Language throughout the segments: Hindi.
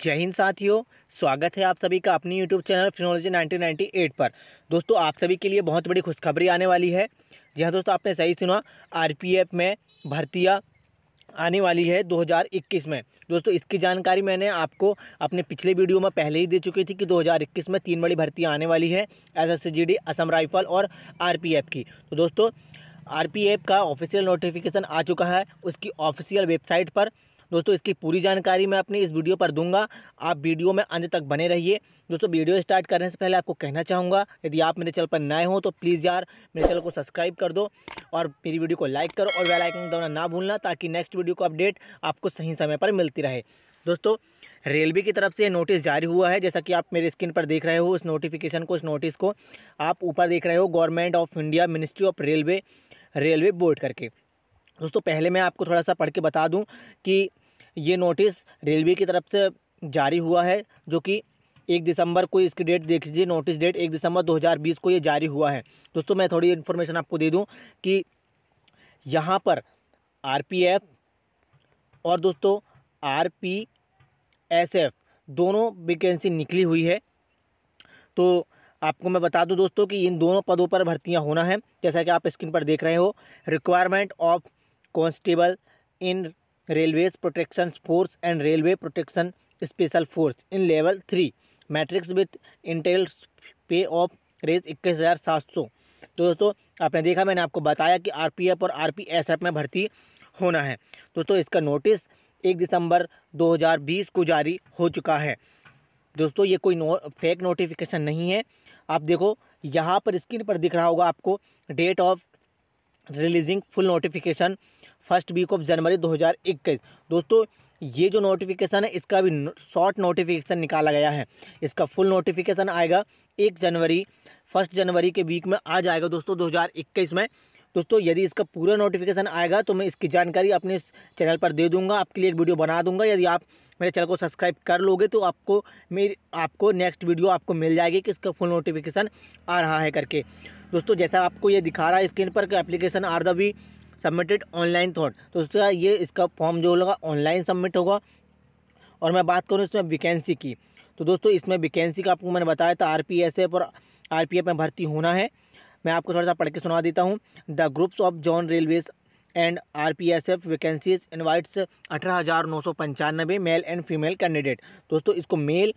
जय हिंद साथियों स्वागत है आप सभी का अपनी यूट्यूब चैनल फिनोलॉजी 1998 पर दोस्तों आप सभी के लिए बहुत बड़ी खुशखबरी आने वाली है जी हाँ दोस्तों आपने सही सुना आरपीएफ में भर्तियाँ आने वाली है 2021 में दोस्तों इसकी जानकारी मैंने आपको अपने पिछले वीडियो में पहले ही दे चुकी थी कि 2021 में तीन बड़ी भर्तियाँ आने वाली है एस एस असम राइफल और आर की तो दोस्तों आर का ऑफिशियल नोटिफिकेशन आ चुका है उसकी ऑफिशियल वेबसाइट पर दोस्तों इसकी पूरी जानकारी मैं अपनी इस वीडियो पर दूंगा आप वीडियो में अंत तक बने रहिए दोस्तों वीडियो स्टार्ट करने से पहले आपको कहना चाहूँगा यदि आप मेरे चैनल पर नए हो तो प्लीज़ यार मेरे चैनल को सब्सक्राइब कर दो और मेरी वीडियो को लाइक करो और वेलाइक दबाना ना भूलना ताकि नेक्स्ट वीडियो को अपडेट आपको सही समय पर मिलती रहे दोस्तों रेलवे की तरफ से नोटिस जारी हुआ है जैसा कि आप मेरे स्क्रीन पर देख रहे हो इस नोटिफिकेशन को उस नोटिस को आप ऊपर देख रहे हो government of India ministry of railway railway board करके दोस्तों पहले मैं आपको थोड़ा सा पढ़ के बता दूं कि ये नोटिस रेलवे की तरफ से जारी हुआ है जो कि एक दिसंबर को इसकी डेट देख लीजिए नोटिस डेट एक दिसंबर 2020 को ये जारी हुआ है दोस्तों मैं थोड़ी इन्फॉर्मेशन आपको दे दूं कि यहाँ पर आरपीएफ और दोस्तों आरपीएसएफ दोनों वैकेंसी निकली हुई है तो आपको मैं बता दूं दोस्तों कि इन दोनों पदों पर भर्तियाँ होना है जैसा कि आप स्क्रीन पर देख रहे हो requirement of constable in railways protection force and railway protection special force in level three matrix with initial pay of range इक्कीस हज़ार सात सौ तो दोस्तों आपने देखा मैंने आपको बताया कि आर पी एफ और आर पी एस एफ में भर्ती होना है दोस्तों इसका नोटिस एक दिसंबर दो हजार बीस को जारी हो चुका है दोस्तों ये कोई नो फेक नोटिफिकेशन नहीं है आप देखो यहाँ पर स्क्रीन पर दिख रहा होगा आपको date of releasing full notification first week of January 2021 दोस्तों ये जो नोटिफिकेशन है इसका भी शॉर्ट नोटिफिकेशन निकाला गया है इसका फुल नोटिफिकेशन आएगा एक जनवरी फर्स्ट जनवरी के वीक में आ जाएगा दोस्तों 2021 में दोस्तों यदि इसका पूरा नोटिफिकेशन आएगा तो मैं इसकी जानकारी अपने चैनल पर दे दूंगा आपके लिए एक वीडियो बना दूंगा यदि आप मेरे चैनल को सब्सक्राइब कर लोगे तो आपको मेरी आपको नेक्स्ट वीडियो आपको मिल जाएगी कि इसका फुल नोटिफिकेशन आ रहा है करके दोस्तों जैसा आपको ये दिखा रहा है स्क्रीन पर application are to be submitted online through तो उसका ये इसका फॉर्म जो होगा ऑनलाइन सबमिट होगा और मैं बात करूँ इसमें वैकेंसी की तो दोस्तों इसमें वैकेंसी का आपको मैंने बताया था आर और आर में भर्ती होना है मैं आपको थोड़ा सा पढ़ के सुना देता हूँ the groups of zone railways and R P S F vacancies invites अठारह हज़ार नौ सौ पंचानबे मेल एंड फीमेल कैंडिडेट दोस्तों इसको मेल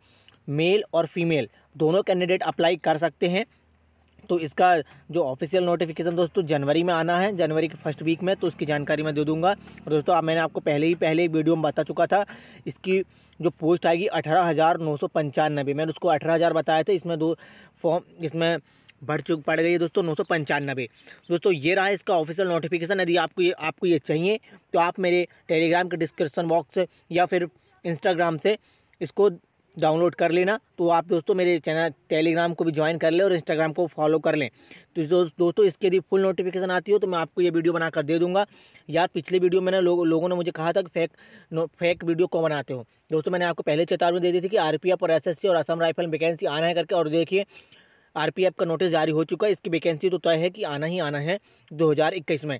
मेल और फीमेल दोनों कैंडिडेट अप्लाई कर सकते हैं तो इसका जो ऑफिशियल नोटिफिकेशन दोस्तों जनवरी में आना है जनवरी के फर्स्ट वीक में तो उसकी जानकारी मैं दे दूंगा और दोस्तों आप मैंने आपको पहले ही पहले वीडियो में बता चुका था इसकी जो पोस्ट आएगी अठारह हज़ार नौ सौ पंचानबे मैंने उसको अठारह हज़ार बताया था इसमें दो फॉर्म इसमें भर चुक पड़ गई है दोस्तों नौ सौ पंचानबे दोस्तों ये रहा इसका ऑफिशियल नोटिफिकेशन यदि आपको ये आपको ये चाहिए तो आप मेरे टेलीग्राम के डिस्क्रिप्सन बॉक्स या फिर इंस्टाग्राम से इसको डाउनलोड कर लेना तो आप दोस्तों मेरे चैनल टेलीग्राम को भी ज्वाइन कर लें और इंस्टाग्राम को फॉलो कर लें तो दो, दोस्तों इसके यदि फुल नोटिफिकेशन आती हो तो मैं आपको ये वीडियो बनाकर दे दूंगा यार पिछले वीडियो मैंने लो, लोगों ने मुझे कहा था कि फेक नो, फेक वीडियो कौन बनाते हो दोस्तों मैंने आपको पहले चेतावनी दे दी थी कि आर और एस और असम राइफल वैकेंसी आना है करके और देखिए आर का नोटिस जारी हो चुका है इसकी वैकेंसी तो तय है कि आना ही आना है दो में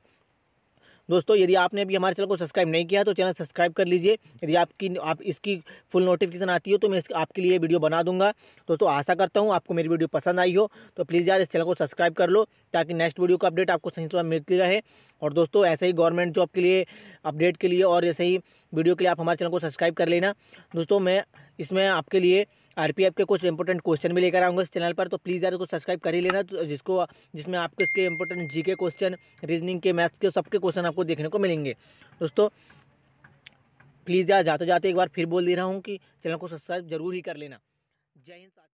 दोस्तों यदि आपने अभी हमारे चैनल को सब्सक्राइब नहीं किया तो चैनल सब्सक्राइब कर लीजिए यदि आपकी आप इसकी फुल नोटिफिकेशन आती हो तो मैं आपके लिए वीडियो बना दूंगा दोस्तों आशा करता हूँ आपको मेरी वीडियो पसंद आई हो तो प्लीज़ यार इस चैनल को सब्सक्राइब कर लो ताकि नेक्स्ट वीडियो का अपडेट आपको सही समय मिलती रहे और दोस्तों ऐसे ही गवर्नमेंट जॉब के लिए अपडेट के लिए और ऐसे ही वीडियो के लिए आप हमारे चैनल को सब्सक्राइब कर लेना दोस्तों मैं इसमें आपके लिए आरपीएफ के कुछ इंपॉर्टेंट क्वेश्चन भी लेकर आऊँगा इस चैनल पर तो प्लीज़ यार को सब्सक्राइब कर ही लेना तो जिसको जिसमें आपको इसके इंपॉर्टेंट जीके क्वेश्चन रीजनिंग के मैथ्स के सबके क्वेश्चन आपको देखने को मिलेंगे दोस्तों प्लीज़ यार जाते जाते एक बार फिर बोल दे रहा हूँ कि चैनल को सब्सक्राइब जरूर ही कर लेना जय हिंद